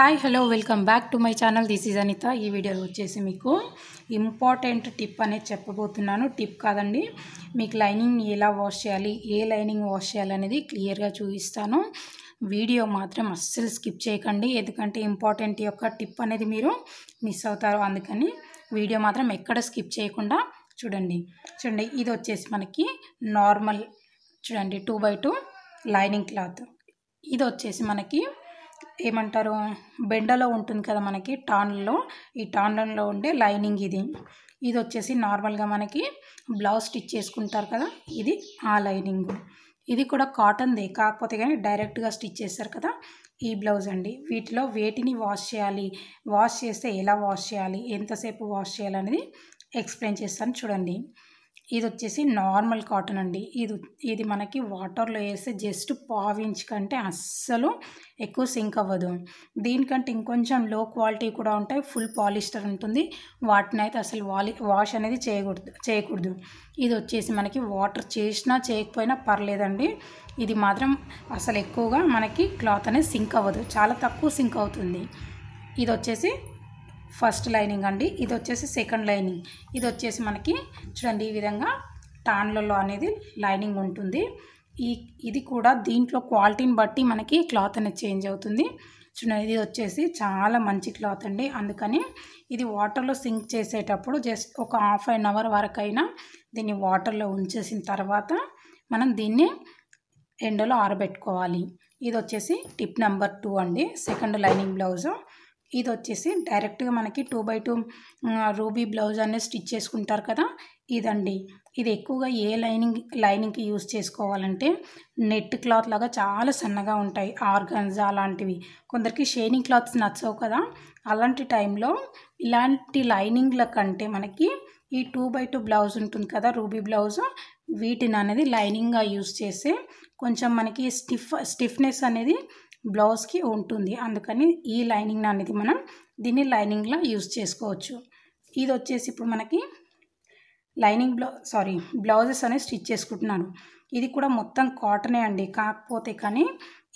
hi hello welcome back to my channel this is Anita ఈ వీడియోలో వచ్చేసి మీకు ఇంపార్టెంట్ టిప్ అనేది చెప్పబోతున్నాను టిప్ కాదండి మీకు లైనింగ్ ఎలా వాష్ చేయాలి ఏ లైనింగ్ వాష్ చేయాలి అనేది క్లియర్గా చూపిస్తాను వీడియో మాత్రం అస్సలు స్కిప్ చేయకండి ఎందుకంటే ఇంపార్టెంట్ యొక్క టిప్ అనేది మీరు మిస్ అవుతారు అందుకని వీడియో మాత్రం ఎక్కడ స్కిప్ చేయకుండా చూడండి చూడండి ఇది వచ్చేసి మనకి నార్మల్ చూడండి two by two lining cloth ఇది వచ్చేసి మనకి ఏమంటారు బెండలో ఉంటుంది కదా మనకి టాన్లో ఈ టాన్లలో ఉండే లైనింగ్ ఇది ఇది వచ్చేసి నార్మల్గా మనకి బ్లౌజ్ స్టిచ్ చేసుకుంటారు కదా ఇది ఆ లైనింగ్ ఇది కూడా కాటన్దే కాకపోతే కానీ డైరెక్ట్గా స్టిచ్ చేస్తారు కదా ఈ బ్లౌజ్ అండి వీటిలో వేటిని వాష్ చేయాలి వాష్ చేస్తే ఎలా వాష్ చేయాలి ఎంతసేపు వాష్ చేయాలనేది ఎక్స్ప్లెయిన్ చేస్తాను చూడండి ఇది వచ్చేసి నార్మల్ కాటన్ అండి ఇది ఇది మనకి వాటర్లో వేస్తే జస్ట్ పావించ్ కంటే అస్సలు ఎక్కువ సింక్ అవ్వదు దీనికంటే ఇంకొంచెం లో క్వాలిటీ కూడా ఉంటాయి ఫుల్ పాలిస్టర్ ఉంటుంది వాటిని అయితే అసలు వాలి వాష్ అనేది చేయకూడదు చేయకూడదు ఇది వచ్చేసి మనకి వాటర్ చేసినా చేయకపోయినా పర్లేదండి ఇది మాత్రం అసలు ఎక్కువగా మనకి క్లాత్ అనేది సింక్ అవ్వదు చాలా తక్కువ సింక్ అవుతుంది ఇది వచ్చేసి ఫస్ట్ లైనింగ్ అండి ఇది వచ్చేసి సెకండ్ లైనింగ్ ఇది వచ్చేసి మనకి చూడండి ఈ విధంగా టాన్లలో అనేది లైనింగ్ ఉంటుంది ఈ ఇది కూడా దీంట్లో క్వాలిటీని బట్టి మనకి క్లాత్ అనేది చేంజ్ అవుతుంది చూడండి ఇది వచ్చేసి చాలా మంచి క్లాత్ అండి అందుకని ఇది వాటర్లో సింక్ చేసేటప్పుడు జస్ట్ ఒక హాఫ్ అన్ అవర్ వరకైనా దీన్ని వాటర్లో ఉంచేసిన తర్వాత మనం దీన్ని ఎండలో ఆరబెట్టుకోవాలి ఇది వచ్చేసి టిప్ నెంబర్ టూ అండి సెకండ్ లైనింగ్ బ్లౌజు ఇది వచ్చేసి డైరెక్ట్గా మనకి two by two ruby blouse అనేది స్టిచ్ చేసుకుంటారు కదా ఇదండి ఇది ఎక్కువగా ఏ లైనింగ్ లైనింగ్కి యూస్ చేసుకోవాలంటే నెట్ క్లాత్ లాగా చాలా సన్నగా ఉంటాయి ఆర్గన్జా అలాంటివి కొందరికి షేనింగ్ క్లాత్స్ నచ్చవు కదా అలాంటి టైంలో ఇలాంటి లైనింగ్ల కంటే మనకి ఈ టూ బై టూ బ్లౌజ్ ఉంటుంది కదా రూబీ బ్లౌజ్ వీటిని అనేది లైనింగ్గా యూస్ చేస్తే కొంచెం మనకి స్టిఫ్ స్టిఫ్నెస్ అనేది బ్లౌజ్కి ఉంటుంది అందుకని ఈ లైనింగ్ అనేది మనం దీన్ని లైనింగ్లో యూజ్ చేసుకోవచ్చు ఇది వచ్చేసి ఇప్పుడు మనకి లైనింగ్ బ్లౌ సారీ బ్లౌజెస్ అనేవి స్టిచ్ చేసుకుంటున్నాను ఇది కూడా మొత్తం కాటనే అండి కాకపోతే కానీ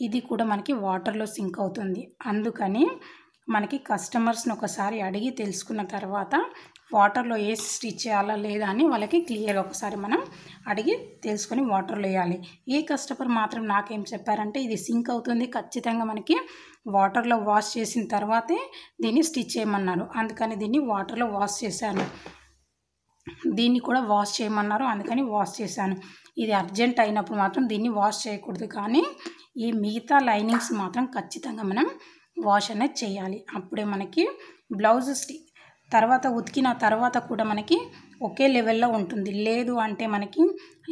ఇది కూడా మనకి వాటర్లో సింక్ అవుతుంది అందుకని మనకి కస్టమర్స్ని ఒకసారి అడిగి తెలుసుకున్న తర్వాత వాటర్లో వేసి స్టిచ్ చేయాలా లేదా అని వాళ్ళకి క్లియర్గా ఒకసారి మనం అడిగి తెలుసుకొని వాటర్లో వేయాలి ఏ కస్టమర్ మాత్రం నాకేం చెప్పారంటే ఇది సింక్ అవుతుంది ఖచ్చితంగా మనకి వాటర్లో వాష్ చేసిన తర్వాతే దీన్ని స్టిచ్ చేయమన్నారు అందుకని దీన్ని వాటర్లో వాష్ చేశాను దీన్ని కూడా వాష్ చేయమన్నారు అందుకని వాష్ చేశాను ఇది అర్జెంట్ అయినప్పుడు మాత్రం దీన్ని వాష్ చేయకూడదు కానీ ఈ మిగతా లైనింగ్స్ మాత్రం ఖచ్చితంగా మనం వాష్ అనేది చేయాలి అప్పుడే మనకి బ్లౌజ్ స్టి తర్వాత ఉతికిన తర్వాత కూడా మనకి ఒకే లెవెల్లో ఉంటుంది లేదు అంటే మనకి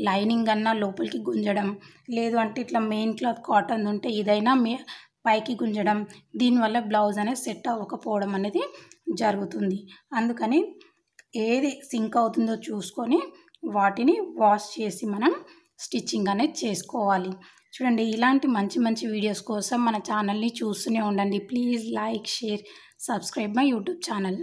లైనింగ్ అన్నా లోపలికి గుంజడం లేదు అంటే ఇట్లా మెయిన్ క్లాత్ కాటన్ ఉంటే ఇదైనా మే పైకి గుంజడం దీనివల్ల బ్లౌజ్ అనేది సెట్ అవ్వకపోవడం అనేది జరుగుతుంది అందుకని ఏది సింక్ అవుతుందో చూసుకొని వాటిని వాష్ చేసి మనం స్టిచ్చింగ్ అనేది చేసుకోవాలి చూడండి ఇలాంటి మంచి మంచి వీడియోస్ కోసం మన ఛానల్ని చూస్తూనే ఉండండి please like share subscribe my YouTube channel